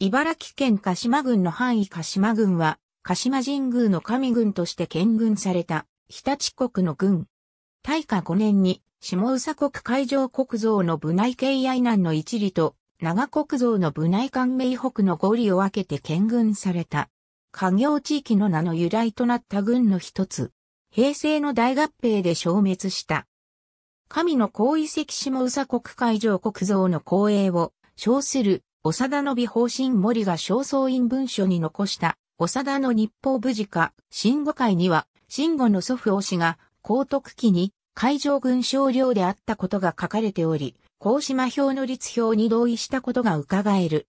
茨城県鹿島郡の範囲鹿島郡は、鹿島神宮の神郡として建軍された、日立国の郡。大化5年に、下宇佐国海上国造の部内敬愛南の一里と、長国造の部内関名北の五里を分けて建軍された。家業地域の名の由来となった郡の一つ。平成の大合併で消滅した。神の高遺跡下宇佐国海上国造の公営を、称する長田の美方針森が正倉院文書に残した、長田の日報無事か、新語会には、新語の祖父王氏が、皇徳期に、海上軍少領であったことが書かれており、高島表の立表に同意したことが伺える。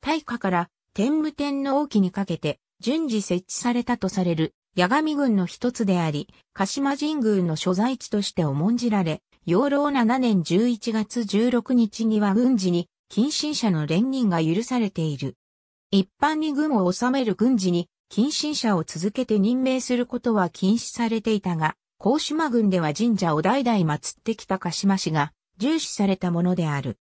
大化から天武天皇期にかけて、順次設置されたとされる、八神軍の一つであり、鹿島神宮の所在地として重んじられ、養老7年11月16日には軍事に近親者の連任が許されている。一般に軍を治める軍事に近親者を続けて任命することは禁止されていたが、高島軍では神社を代々祀ってきた鹿島氏が重視されたものである。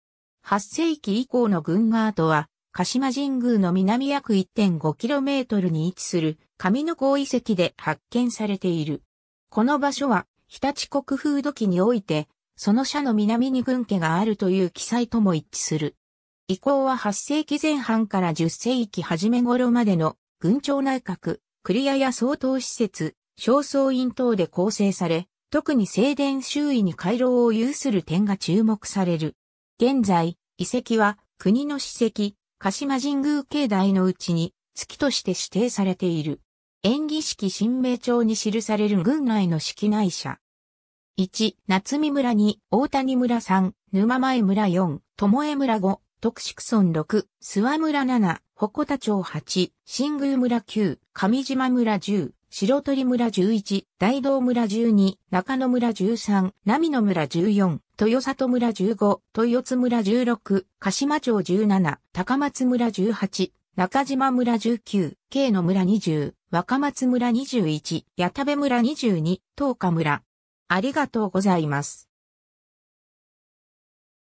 8世紀以降の軍ガートは、鹿島神宮の南約 1.5km に位置する上の港遺跡で発見されている。この場所は、日立国風土器において、その社の南に軍家があるという記載とも一致する。以降は8世紀前半から10世紀初め頃までの軍庁内閣、クリアや総統施設、小僧院等で構成され、特に正殿周囲に回廊を有する点が注目される。現在、遺跡は国の史跡、鹿島神宮境内のうちに月として指定されている。演技式神明帳に記される軍内の式内社、1、夏見村2、大谷村3、沼前村4、友江村5、徳宿村6、諏訪村7、鉾田町8、新宮村9、上島村10、白鳥村11、大道村12、中野村13、浪野村14、豊里村15、豊津村16、鹿島町17、高松村18、中島村19、慶野村20、若松村21、矢田部村22、東華村、ありがとうございます。